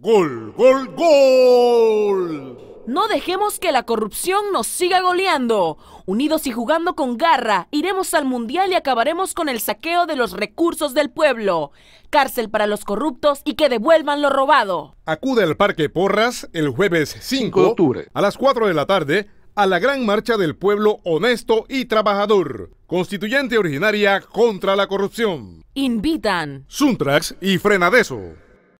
¡Gol, gol, gol! No dejemos que la corrupción nos siga goleando. Unidos y jugando con garra, iremos al Mundial y acabaremos con el saqueo de los recursos del pueblo. Cárcel para los corruptos y que devuelvan lo robado. Acude al Parque Porras el jueves 5 de octubre a las 4 de la tarde a la gran marcha del pueblo honesto y trabajador, constituyente originaria contra la corrupción. Invitan. Suntrax y Frenadeso.